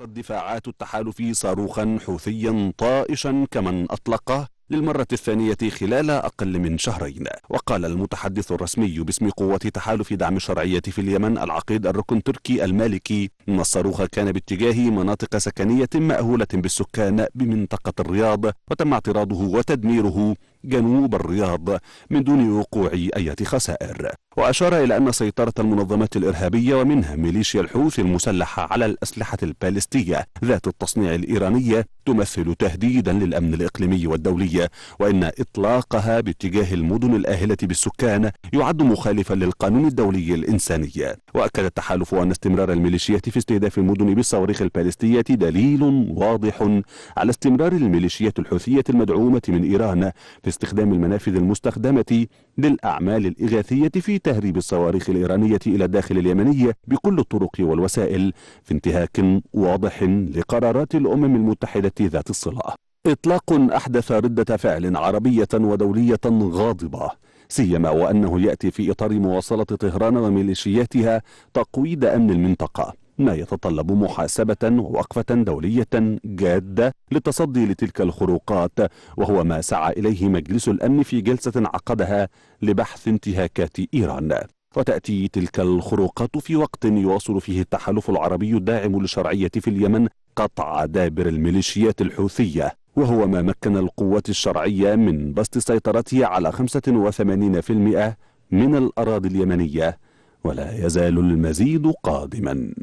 أطلقت دفاعات التحالف صاروخا حوثيا طائشا كمن أطلقه للمرة الثانية خلال أقل من شهرين وقال المتحدث الرسمي باسم قوة تحالف دعم الشرعية في اليمن العقيد الركن تركي المالكي أن الصاروخ كان باتجاه مناطق سكنية مأهولة بالسكان بمنطقة الرياض وتم اعتراضه وتدميره جنوب الرياض من دون وقوع أي خسائر وأشار إلى أن سيطرة المنظمات الإرهابية ومنها ميليشيا الحوثي المسلحة على الأسلحة البالستية ذات التصنيع الإيرانية تمثل تهديدا للأمن الإقليمي والدولي وإن إطلاقها باتجاه المدن الآهلة بالسكان يعد مخالفا للقانون الدولي الإنساني وأكد التحالف أن استمرار الميليشيات في استهداف المدن بالصواريخ البالستية دليل واضح على استمرار الميليشيات الحوثية المدعومة من إيران في استخدام المنافذ المستخدمة للأعمال الإغاثية في تهريب الصواريخ الإيرانية إلى الداخل اليمني بكل الطرق والوسائل في انتهاك واضح لقرارات الأمم المتحدة ذات الصلة إطلاق أحدث ردة فعل عربية ودولية غاضبة سيما وأنه يأتي في إطار مواصلة طهران وميليشياتها تقويض أمن المنطقة ما يتطلب محاسبة ووقفة دولية جادة للتصدي لتلك الخروقات وهو ما سعى إليه مجلس الأمن في جلسة عقدها لبحث انتهاكات إيران وتأتي تلك الخروقات في وقت يواصل فيه التحالف العربي الداعم للشرعية في اليمن قطع دابر الميليشيات الحوثية وهو ما مكن القوات الشرعية من بسط سيطرته على 85% من الأراضي اليمنية ولا يزال المزيد قادما